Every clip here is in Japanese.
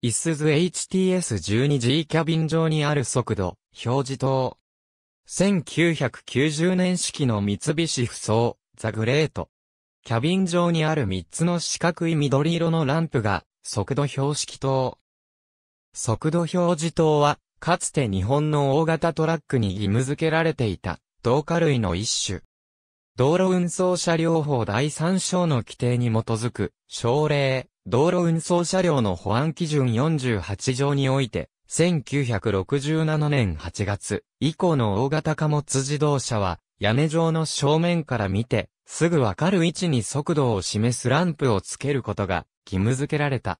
イスズ HTS12G キャビン上にある速度、表示灯。1990年式の三菱不装、ザグレート。キャビン上にある3つの四角い緑色のランプが、速度標識灯。速度表示灯は、かつて日本の大型トラックに義務付けられていた、同化類の一種。道路運送車両法第3章の規定に基づく、省令、道路運送車両の保安基準48条において、1967年8月以降の大型貨物自動車は、屋根上の正面から見て、すぐわかる位置に速度を示すランプをつけることが義務付けられた。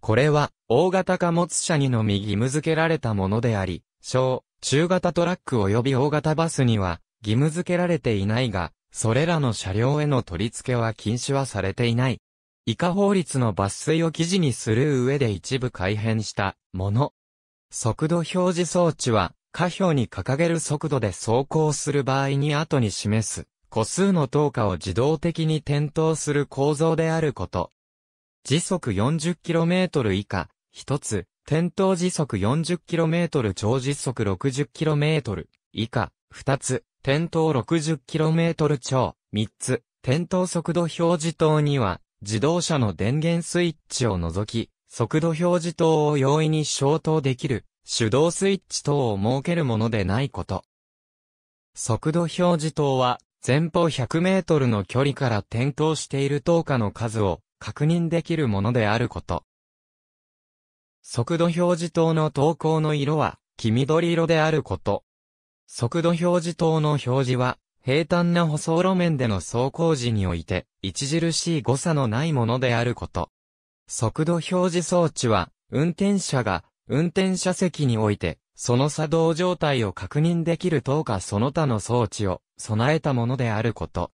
これは、大型貨物車にのみ義務付けられたものであり、小、中型トラック及び大型バスには義務付けられていないが、それらの車両への取り付けは禁止はされていない。以下法律の抜粋を記事にする上で一部改変したもの。速度表示装置は、下表に掲げる速度で走行する場合に後に示す、個数の等価を自動的に点灯する構造であること。時速 40km 以下、一つ、点灯時速 40km 超時速 60km 以下、二つ、点灯 60km 超、三つ、点灯速度表示等には、自動車の電源スイッチを除き、速度表示灯を容易に消灯できる、手動スイッチ等を設けるものでないこと。速度表示灯は、前方100メートルの距離から点灯している灯火の数を確認できるものであること。速度表示灯の投稿の色は、黄緑色であること。速度表示灯の表示は、平坦な舗装路面での走行時において、著しい誤差のないものであること。速度表示装置は、運転者が、運転者席において、その作動状態を確認できる等かその他の装置を備えたものであること。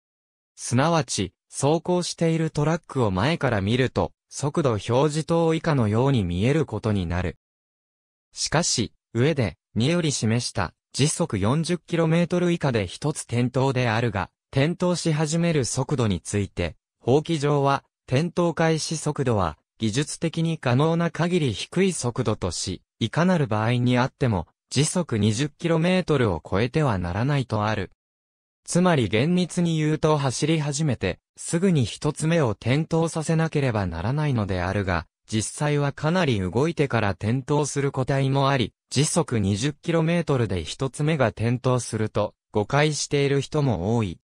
すなわち、走行しているトラックを前から見ると、速度表示灯以下のように見えることになる。しかし、上で、により示した時速 40km 以下で一つ点灯であるが、点灯し始める速度について、法規上は、点灯開始速度は、技術的に可能な限り低い速度とし、いかなる場合にあっても、時速 20km を超えてはならないとある。つまり厳密に言うと走り始めて、すぐに一つ目を点灯させなければならないのであるが、実際はかなり動いてから点灯する個体もあり、時速 20km で一つ目が点灯すると、誤解している人も多い。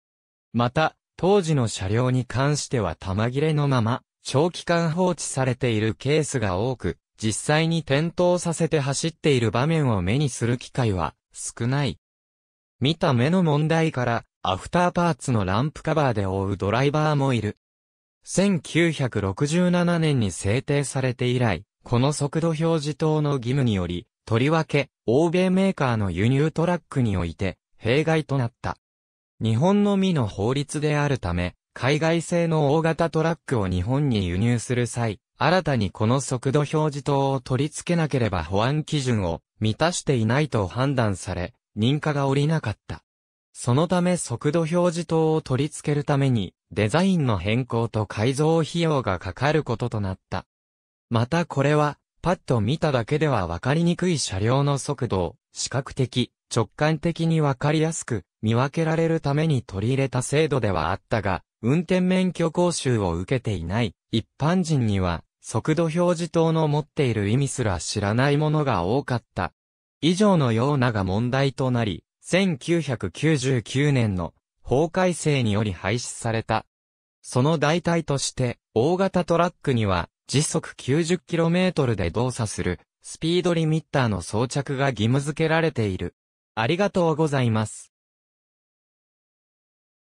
また、当時の車両に関しては玉切れのまま、長期間放置されているケースが多く、実際に点灯させて走っている場面を目にする機会は少ない。見た目の問題から、アフターパーツのランプカバーで覆うドライバーもいる。1967年に制定されて以来、この速度表示灯の義務により、とりわけ、欧米メーカーの輸入トラックにおいて、弊害となった。日本のみの法律であるため、海外製の大型トラックを日本に輸入する際、新たにこの速度表示灯を取り付けなければ保安基準を満たしていないと判断され、認可が下りなかった。そのため速度表示灯を取り付けるために、デザインの変更と改造費用がかかることとなった。またこれは、パッと見ただけではわかりにくい車両の速度を、視覚的、直感的にわかりやすく、見分けられるために取り入れた制度ではあったが、運転免許講習を受けていない、一般人には、速度表示灯の持っている意味すら知らないものが多かった。以上のようなが問題となり、1999年の法改正により廃止された。その代替として、大型トラックには、時速 90km で動作する、スピードリミッターの装着が義務付けられている。ありがとうございます。